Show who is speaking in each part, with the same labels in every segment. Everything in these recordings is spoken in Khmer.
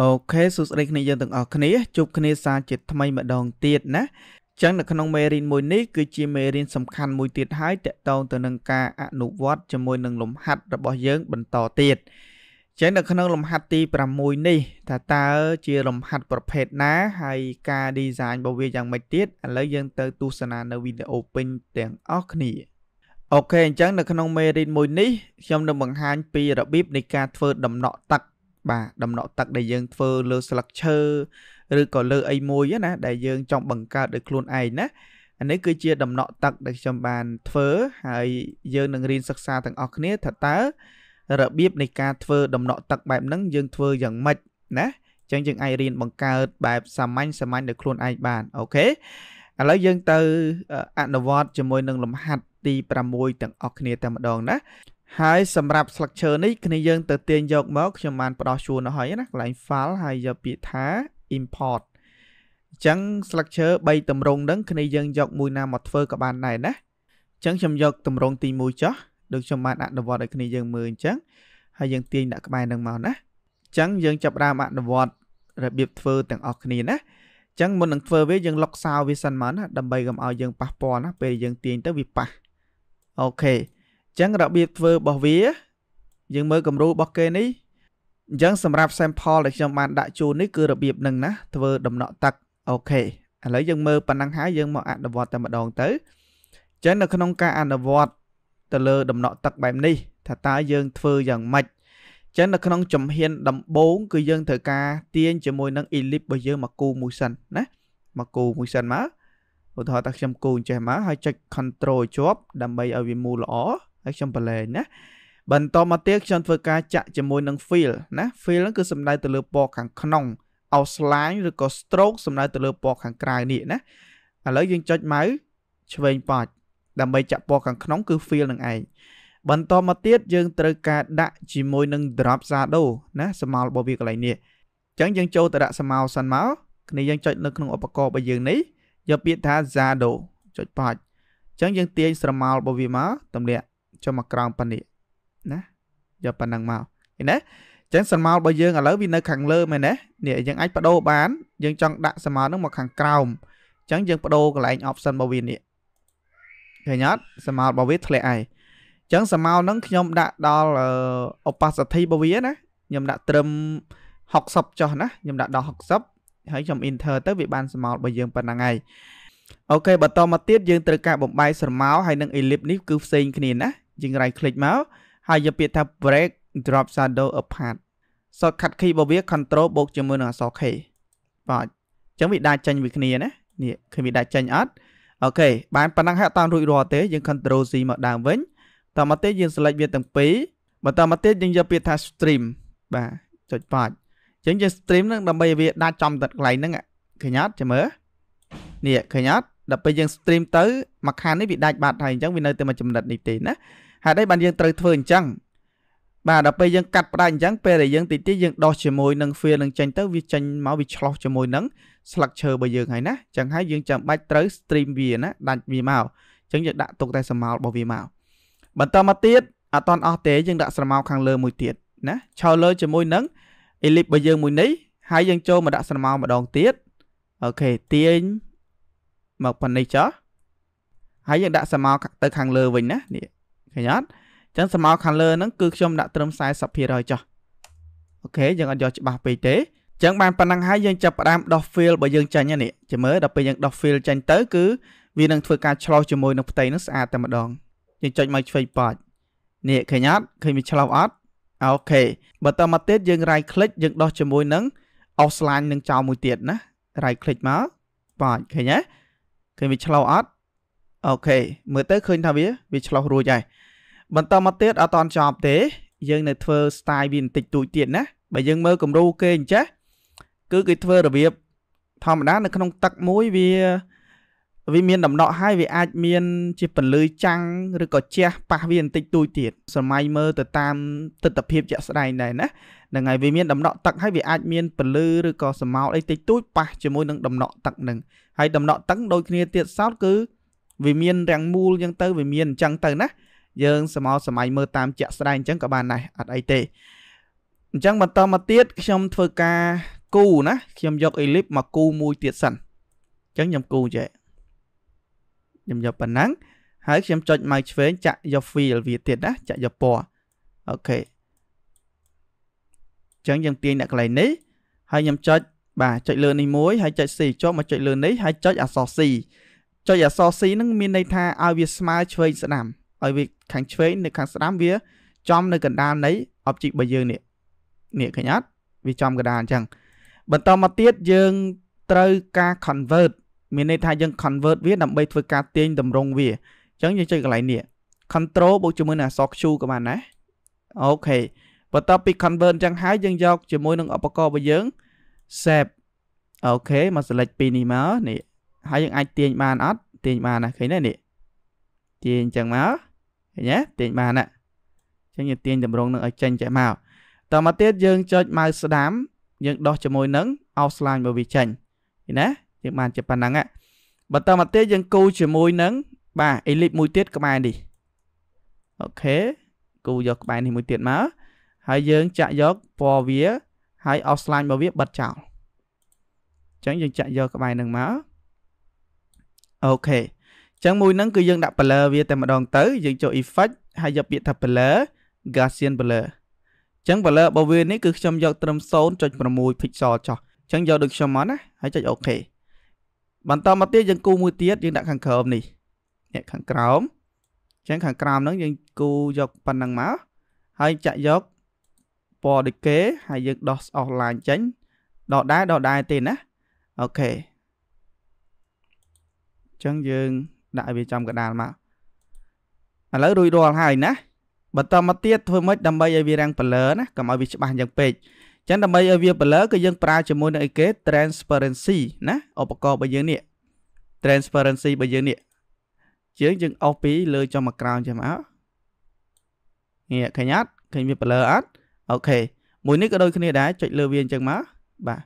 Speaker 1: អូខេសួស្តីគ្នាយើងទាំងអស់គ្នាជួបគ្នាសារជាថ្មីម្ដងទៀតណាចឹងនៅក្នុងមេរៀនមួយនេះគឺជាមេរៀនសំខាន់មួយទៀតហើយតកតងទៅនឹងការអនុវត្តជាមួយនឹងលំហាត់របស់យើងបន្តទៀតចឹងនៅក្នុងលំហាត់ទី6នេះថាតើជាលំហាត់ប្រភេទណា ហើយការ design របស់វាយ៉ាងម៉េចទៀតឥឡូវយើងទៅទស្សនានៅវីដេអូពេញទាំងអស់គ្នាអូខេអញ្ចឹងនៅក្នុងមេរៀនមួយនេះខ្ញុំនឹងបង្ហាញពីរបៀបនៃការធ្វើដំណក់ទឹកបាទដំណក់ទឹកដែលយើងធ្វើលើស្លឹកឈើឬក៏លើអីមួយណាដែលយើង ចង់បង្កើតដោយខ្លួនឯងណាអានេះគឺជាដំណក់ទឹកដែលខ្ញុំបានធ្វើហើយយើងនឹងរៀនសិក្សាទាំងអស់គ្នាថាតើរបៀបនៃការធ្វើដំណក់ទឹកបែបហ្នឹងយើងធ្វើយ៉ាងម៉េចណាអញ្ចឹងយើងអាចរៀនបង្កើត បែបសាមញ្ញសាមញ្ញដោយខ្លួនឯងបានអូខេឥឡូវយើងទៅ អនុវត្តជាមួយនឹងលំហាត់ទី6ទាំងអស់គ្នាតែម្ដងណាហើយសម្រាប់ស្លឹកឈើនេះគ្នាយើងទៅទាញយកមកខ្ញុំបានផ្ដោះជូនទៅហើយណាកន្លែង file ហើយយកពាក្យថា import អញ្ចឹងស្លឹកឈើ3តម្រងហ្នឹងគ្នាយើងយកមួយណាមកធ្វើក៏បានដែរណាអញ្ចឹងខ្ញុំយកតម្រង ទី1ចោះដូចខ្ញុំបានអនុវត្តឲ្យគ្នាយើងមើលអញ្ចឹងហើយយើងទាញដាក់ក្បែរនឹងមកណាអញ្ចឹងយើងចាប់ដើមអនុវត្ត របៀបធ្វើទាំងអស់គ្នាណាអញ្ចឹងមុននឹងធ្វើវាយើងលុកសោវាសិនមកណាដើម្បីកុំឲ្យយើងប៉ះពាល់ណាពេលយើងទាញទៅវាប៉ះអូខេចឹងរបៀបធ្វើរបស់វាយើងមើលគំរូរបស់គេនេះអញ្ចឹងសម្រាប់ sample ដែលខ្ញុំបានដាក់ជូននេះគឺរបៀបនឹងណាធ្វើដំណក់ទឹកអូខេឥឡូវយើងមើលប៉ុណ្ណឹងហើយយើងមកអនុវត្តតែម្ដងទៅអញ្ចឹងនៅក្នុងការអនុវត្តទៅលើដំណក់ទឹកបែបនេះថាតើយើងធ្វើយ៉ាងម៉េចអញ្ចឹងនៅក្នុងជំហានដំបូងគឺយើងត្រូវការទាញជាមួយនឹង ellipse របស់យើងមកគូមួយសិនណាមកគូមួយសិនមកឧទាហរណ៍ថាខ្ញុំគូអញ្ចេះមកហើយចុច control ជាប់ដើម្បីឲ្យវាមូលល្អហើយខ្ញុំប្រឡែងណាបន្តមកទៀតខ្ញុំធ្វើការចាក់ជាមួយនឹង fill ណា fill ហ្នឹងគឺសំដៅទៅលើពណ៌ខាងក្នុង outline ឬក៏ stroke សំដៅទៅលើពណ៌ខាងក្រៅនេះណាឥឡូវយើងចុចម៉ៅឆ្វេងប៉ាច់ដើម្បីចាក់ពណ៌ខាងក្នុងគឺ fill នឹងឯងបន្តមកទៀតយើងត្រូវការដាក់ជាមួយនឹង drop shadow ណាស្មោលរបស់វាកន្លែងនេះអញ្ចឹងយើងចូលទៅដាក់ស្មោលសិនមកគ្នាយើងចុចនៅក្នុងឧបករណ៍របស់យើងនេះយកពាក្យថា shadow ចុចប៉ាច់អញ្ចឹងយើងទាញស្រមោលរបស់វាមកទម្លាក់ចុះមកក្រោមប៉ានេះណាយកប៉ណ្ណឹងមកឃើញទេអញ្ចឹងស្រមោលរបស់យើងឥឡូវវានៅខាងលើមែនទេនេះយើងអាចបដូរបាន យើងចង់ដាក់ស្រមោលនឹងមកខាងក្រោមអញ្ចឹងយើងបដូរកន្លែង option របស់វានេះឃើញអត់ស្រមោលរបស់វាធ្លាក់ហើយអញ្ចឹងស្រមោលនឹងខ្ញុំដាក់ដល់ឧបសទ្ធិរបស់វាណាខ្ញុំដាក់ត្រឹម60ចុះណាខ្ញុំដាក់ដល់60ហើយខ្ញុំ enter ទៅវា បានស្រមោលរបស់យើងប៉ុណ្ណឹងហើយអូខេបន្តមកទៀតយើងត្រូវការបំបាយស្រមោលហើយនឹង ellipse នេះគឺផ្សេងគ្នាណាយើង right click មកហើយយកពាក្យថា break drop shadow apart shortcut key របស់វា control បូកជាមួយនឹងអក្សរ K បាទអញ្ចឹងវាដាច់ចេញពីគ្នាណានេះឃើញវាដាច់ចេញអត់អូខេបានប៉ុណ្ណឹងហាក់តាមរួចរាល់ទេយើង control C មកដើមវិញតមកទៀតយើង select វាទាំងពីរបន្តមកទៀតយើងយកពាក្យថា stream បាទចុចបាច់អញ្ចឹងយើង stream នឹងដើម្បីឲ្យវាដាច់ចំទៅកន្លែងហ្នឹងឃើញអត់ចាំមើលនេះឃើញអត់ដល់ពេលយើង stream ទៅមួយខាងនេះវាដាច់បាត់ហើយអញ្ចឹងវានៅតែមួយចំណិតនេះទេណាហេតុអីបានយើងត្រូវធ្វើអញ្ចឹងបាទដល់ពេលយើងកាត់ផ្ដាច់អញ្ចឹងពេលដែលយើងតិចតិចយើងដោះជាមួយនឹង fear នឹងចេញទៅវាចេញមកវាឆ្លោះជាមួយនឹងស្លឹកឈើរបស់យើងហើយណាអញ្ចឹងហើយយើងចាំបាច់ត្រូវ stream វាណាដាច់វាមកអញ្ចឹងយើងដាក់ទុកតែស្រមោលរបស់វាមកបន្តមកទៀតអត់តន់អស់ទេយើងដាក់ស្រមោលខាងលើ មួយទៀតណាឆោលើជាមួយនឹង ellipse របស់យើងមួយនេះហើយយើងចូលមកដាក់ស្រមោលម្ដងទៀតអូខេទាញមកប៉ុណ្ណេះចុះហើយយើងដាក់ស្រមោលទៅខាងលើវិញណានេះឃើញអត់អញ្ចឹងសមោលខាងលើហ្នឹងគឺខ្ញុំដាក់ត្រឹម40%ចុះអូខេយើងអត់យកច្បាស់ពេកទេអញ្ចឹងបានប៉ុណ្ណឹងហើយយើងចាប់ផ្ដើមដោះ fill បើយើងចាញ់នេះចាំមើលដល់ពេលយើងដោះ fill ចាញ់ទៅគឺវានឹងធ្វើការឆ្លោះជាមួយនឹងផ្ទៃនឹងស្អាតតែម្ដងយើងចុចមកឆ្វេងប៉ាច់នេះឃើញអត់ឃើញវាឆ្លោះអត់អូខេបន្តមកទៀតយើង right click យើងដោះជាមួយនឹង offline នឹងចោលមួយទៀតណា right click មកប៉ាច់ឃើញទេឃើញវាឆ្លោះអត់អូខេមើលទៅឃើញថាវាវាឆ្លោះរួចហើយបន្តមកទៀតអត់តន់ចប់ទេ យើងនៅធ្វើ style វាបន្តិចតួចទៀតណាបើយើងមើលគំរូគេអញ្ចេះគឺគេធ្វើរបៀបធម្មតានៅ ក្នុងទឹកមួយវាវាមានដំណក់ហើយវាអាចមានជាពន្លឺចាំងឬក៏ជះប៉ះវាបន្តិចតួចទៀតសម័យមើលទៅតាមទស្សនភាពជាក់ស្ដែងដែរណាហ្នឹងហើយវាមានដំណក់ទឹកហើយវាអាចមានពន្លឺឬក៏សម្ោលអីតិចតួចប៉ះជាមួយនឹងដំណក់ទឹកហ្នឹងហើយដំណក់ទឹកដូចគ្នាទៀតសោតគឺវាមានរាំងមូលអញ្ចឹងទៅវាមានអញ្ចឹងទៅណាយើងសម័យសម័យមើលតាមជាក់ស្ដែងអញ្ចឹងក៏បានដែរអត់អីទេអញ្ចឹងបន្តមកទៀតខ្ញុំធ្វើការគូណាខ្ញុំយកអេលីប មកគូមួយទៀតសិនអញ្ចឹងខ្ញុំគូចេះខ្ញុំយកប៉ុណ្ណឹងហើយខ្ញុំចុចមកឆ្វេងចាក់យក fill វាទៀតណាចាក់យកពណ៌អូខេអញ្ចឹងយើងទាញអ្នកកន្លែងនេះហើយខ្ញុំចុចបាទចុចលើនេះមួយហើយចុច C ចុចមកចុចលើនេះហើយចុចអក្សរ C ចុចអក្សរ C ហ្នឹងមានន័យថាឲ្យវាស្មើឆ្វេងស្ដាំឲ្យវាខាងឆ្វេងនៅខាងស្ដាំវា ចំនៅកណ្ដាលនៃ object របស់យើងនេះនេះឃើញអត់វាចំកណ្ដាលអញ្ចឹងបន្តមកទៀតយើងត្រូវការ convert មានន័យថាយើង convert វាដើម្បីធ្វើការទាញតម្រង់វាអញ្ចឹងយើងចុចកន្លែងនេះ control បូកជាមួយនឹងអក្សរ Q ក៏បានដែរអូខេបន្ទាប់ពី convert អញ្ចឹងហើយយើងយកជាមួយនឹងឧបករណ៍របស់យើង save អូខេមក select ពីនេះមកនេះហើយយើងអាចទាញបានអត់ទាញបានណាឃើញទេនេះទាញអញ្ចឹងមកឃើញទេទាញបានណាចឹងយើងទាញតម្រងនឹងឲ្យចេញចេះមកតមកទៀតយើងចុចម៉ៅស្ដាំយើងដោះជាមួយនឹងអោសស្លាញមកវាចេញឃើញណាយើងបានជាប៉ុណ្ណឹងបន្តមកទៀតយើងគូជាមួយនឹងបាទអេលីតមួយទៀតក្បែរនេះអូខេគូយកក្បែរនេះមួយទៀតមកហើយយើងចាក់យកពណ៌វាហើយអោសស្លាញមកវាបិទចោលអញ្ចឹងយើងចាក់យកក្បែរនឹងមកអូខេចឹងមួយហ្នឹងគឺយើងដាក់ blur វាតែម្ដងទៅយើងចូល effect ហើយយកពាក្យថា blur Gaussian blur ចឹង blur របស់វានេះគឺខ្ញុំយកត្រឹម0.6 pixel ចោះចឹងយកដូចខ្ញុំមកណាហើយចុច OK បន្តមកទៀតយើងគូមួយទៀតយើងដាក់ខាងក្រោមនេះនេះខាងក្រោមចឹងខាងក្រោមហ្នឹងយើងគូយកប៉ុណ្ណឹងមកហើយចាក់យកពណ៌ដូចគេ ហើយយើងដោះអស់ឡាញចេញដកដែរដកដែរទេណាអូខេអញ្ចឹងយើងដាក់ឲ្យវាចំកដាលមកឥឡូវរួចរាល់ហើយណាបន្តមកទៀតធ្វើម៉េចដើម្បីឲ្យវារាំង blur ណាកុំឲ្យវាច្បាស់យ៉ាងពេកចឹងដើម្បីឲ្យវា blur គឺយើងប្រើជាមួយនឹងអីគេ transparency ណាឧបករណ៍របស់យើងនេះ transparency របស់យើងនេះជាងយើងអស់ពីលើចំមកក្រោមចេះមកនេះឃើញអត់ឃើញវា blur អត់អូខេមួយនេះក៏ដូចគ្នាដែរចុចលើវាអញ្ចឹងមកបាទ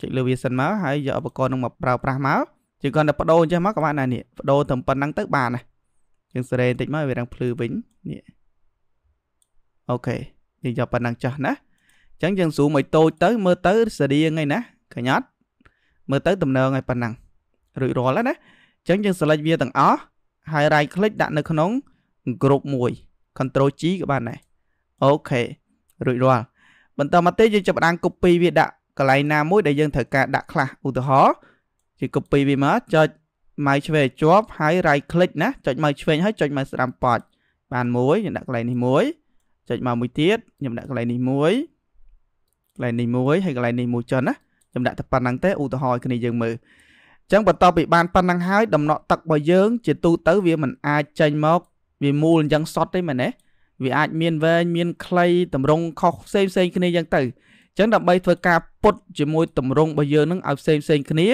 Speaker 1: ចុចលើវាសិនមកហើយយកឧបករណ៍នឹងមកប្រើប្រាស់មកជាងគាត់តែបដូរអញ្ចឹងមកក៏បានដែរនេះបដូរតែប៉ុណ្ណឹងទៅបានណាយើងសេរីបន្តិចមកវារឹងភ្លឺវិញនេះអូខេយើងយកប៉ុណ្ណឹងចាស់ណាអញ្ចឹងយើងស្រូមឲ្យតូចទៅមើលទៅសេរីហ្នឹងឯណាកញ្ញត់មើលទៅដំណើរឲ្យប៉ុណ្ណឹងរួចរាល់ហើយណាអញ្ចឹងយើង select វាទាំងអស់ហើយ right click ដាក់នៅ ក្នុង group មួយ control G ក៏បានដែរអូខេរួចរាល់បន្តមកទៀតយើងចាប់ផ្ដើម copy វាដាក់កន្លែងណាមួយដែលយើងត្រូវការដាក់ខ្លះឧទាហរណ៍ជា copy វាមកចុចម៉ៅឆ្វេងជាប់ហើយ right click ណាចុចម៉ៅឆ្វេងហើយចុចម៉ៅស្ដាំប៉ចបានមួយខ្ញុំដាក់កន្លែងនេះមួយចុចមកមួយទៀតខ្ញុំដាក់កន្លែងនេះមួយកន្លែងនេះមួយហើយកន្លែងនេះមួយចុះណាខ្ញុំដាក់តែប៉ុណ្្នឹងទេឧទាហរណ៍គ្នាយើងមើលអញ្ចឹងបន្ទាប់ពីបានប៉ុណ្្នឹងហើយដំណក់ទឹករបស់យើងជាទូទៅវាមិនអាចចេញមក វាមូលអញ្ចឹងសតទេមែនទេវាអាចមានវែងមានខ្លីតម្រង់ខុសផ្សេងផ្សេងគ្នាអញ្ចឹងទៅអញ្ចឹងដើម្បីធ្វើការពុតជាមួយតម្រង់របស់យើងនឹងឲ្យផ្សេងផ្សេងគ្នា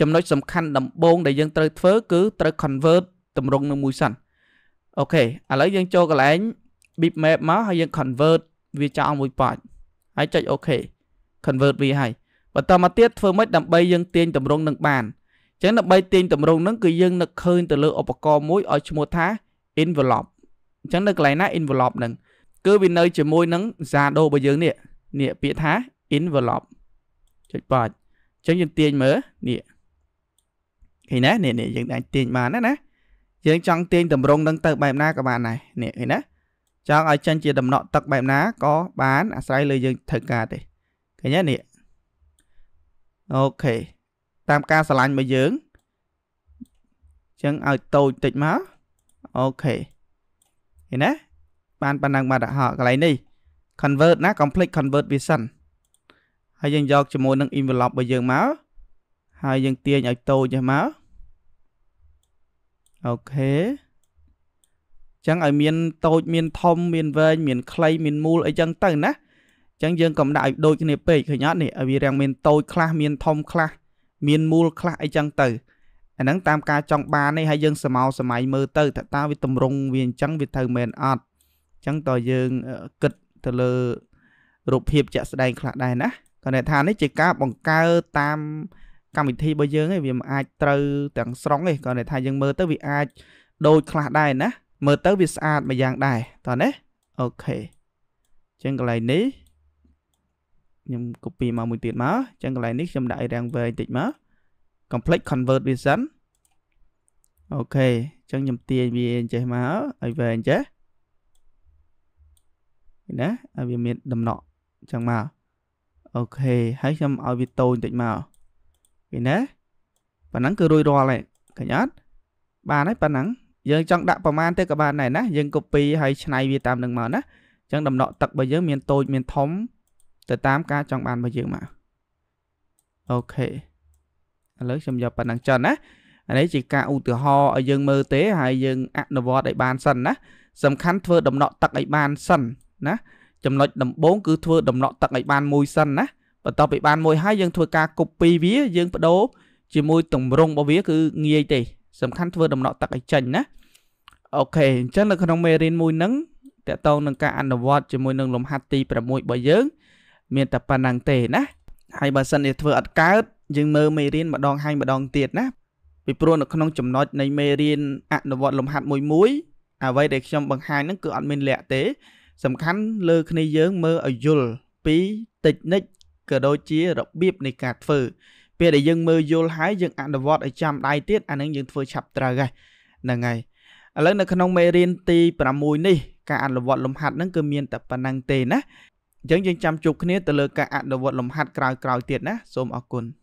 Speaker 1: ចំណុចសំខាន់ដំបូងដែលយើងត្រូវធ្វើគឺត្រូវ convert តម្រងនឹងមួយសិនអូខេឥឡូវយើងចូលកន្លែង bitmap មកហើយយើង convert វាចោលមួយប៉ាច់ហើយចុចអូខេ convert វាហើយបន្តមកទៀតធ្វើម៉េចដើម្បីយើងទាញតម្រងនឹងបានអញ្ចឹងដើម្បីទាញតម្រងនឹងគឺយើងនឹកឃើញទៅលើឧបករណ៍មួយឲ្យឈ្មោះថា envelope អញ្ចឹងនៅកន្លែងណា envelope ហ្នឹងគឺវានៅ ជាមួយនឹង Zado របស់យើងនេះនេះពាក្យថា envelope ចុចប៉ាច់អញ្ចឹងយើងទាញមើលនេះឃើញណានេះនេះយើងអាចទាញបានណាណាយើងចង់ទាញតម្រងនឹងទៅបែបណាក៏បានដែរនេះឃើញណាចង់ឲ្យចេញជាដំណក់ទឹកបែបណាក៏បានអាស្រ័យលើយើងធ្វើការទេឃើញទេនេះអូខេតាមការឆ្លាញ់របស់យើងចឹងឲ្យតូចតិចមកអូខេឃើញណាបានប៉ុណ្ណឹងបាត់ហោកន្លែងនេះ convert ណា complete convert vision ហើយយើងយកជាមួយនឹង envelope របស់យើងមកហើយយើងទាញឲ្យតូចចេះមកអូខេចឹងឲ្យមានតូចមានធំមានវែងមានខ្លី មានមូលអីចឹងទៅ ណាចឹងយើងកុំដាក់ឲ្យដូចគ្នាពេកឃើញអត់នេះឲ្យវារាំងមានតូចខ្លះមានធំខ្លះមានមូលខ្លះអីចឹងទៅអាហ្នឹងតាមការចង់បាននេះហើយយើងសមោសម័យមើលទៅតើតើវាតម្រង់វាអញ្ចឹងវាត្រូវមែនអត់អញ្ចឹងតើយើងគិតទៅលើរូបភាពជាក់ស្ដែងខ្លះដែរណាគាត់ថា នេះជាការបង្កើតាមកម្មវិធីរបស់យើងឯងវាមិនអាចត្រូវទាំងស្រុងទេគ្រាន់តែថាយើងមើលទៅវាអាចដូចខ្លះដែរណាមើលទៅវាស្អាតមួយយ៉ាងដែរតើណាអូខេអញ្ចឹងកន្លែងនេះខ្ញុំ copy មកមួយទៀតមកអញ្ចឹងកន្លែងនេះខ្ញុំដាក់ឲ្យរាំងវែងតិចមក complete convert vision អូខេអញ្ចឹងខ្ញុំទាញវាអញ្ចេះមកឲ្យវែងចេះណាឲ្យវាមានដំណក់អញ្ចឹងមកអូខេហើយខ្ញុំឲ្យវាតូចបន្តិចមកពីណាប៉ណ្ណឹងគឺរួចរាល់ហើយឃើញអត់បានហើយប៉ណ្ណឹងយើងចង់ដាក់ប្រមាណទៅក៏បានដែរណាយើង copy ហើយឆ្នៃវាតាមនឹងមកណាអញ្ចឹងដំណក់ទឹករបស់យើងមានតូចមានធំ ទៅតាមការចង់បានរបស់យើងមកអូខេឥឡូវខ្ញុំយកប៉ុណ្ណឹងចិនណាអានេះជាការឧទាហរណ៍ឲ្យយើងមើលទេហើយយើងអនុវត្តឲ្យបានសិនណាសំខាន់ធ្វើដំណក់ទឹកឲ្យបានសិនណា ចំណុចដំបូងគឺធ្វើដំណក់ទឹកឲ្យបានមួយសិនណាបន្ទាប់ពីបានមួយហើយយើងធ្វើការ copy វាយើងបដូរជាមួយតម្រងរបស់វាគឺងាយទេ សំខាន់ធ្វើដំណក់ទឹកឲ្យចេញណាអូខេអញ្ចឹងនៅក្នុងមេរៀនមួយហ្នឹងតកតងនឹងការអនុវត្តជាមួយនឹងលំហាត់ទី6របស់យើងមានតែប៉ុណ្្នឹងទេណាហើយបើសិនជាធ្វើអត់កើតយើងមើលមេរៀនម្ដងហើយម្ដងទៀតណាពីព្រោះនៅក្នុងចំណុចនៃមេរៀនអនុវត្តលំហាត់មួយមួយ អ្វីដែលខ្ញុំបង្ហាញហ្នឹងគឺអត់មានលក្ខទេ សំខាន់ លើគ្នាយើងមើលឲ្យយល់ពីតិចនិចក៏ដូចជារបៀបនៃការធ្វើពេលដែលយើងមើលយល់ហើយយើងអនុវត្តឲ្យចាំដៃទៀតអានឹងយើងធ្វើឆាប់ត្រូវហ្នឹងហើយឥឡូវនៅក្នុងមេរៀនទី6នេះការអនុវត្តលំហាត់ហ្នឹងគឺមានតែប៉ុណ្ណឹងទេណាអញ្ចឹងយើងចាំជួបគ្នាទៅលើការអនុវត្តលំហាត់ក្រោយៗទៀតណាសូមអរគុណ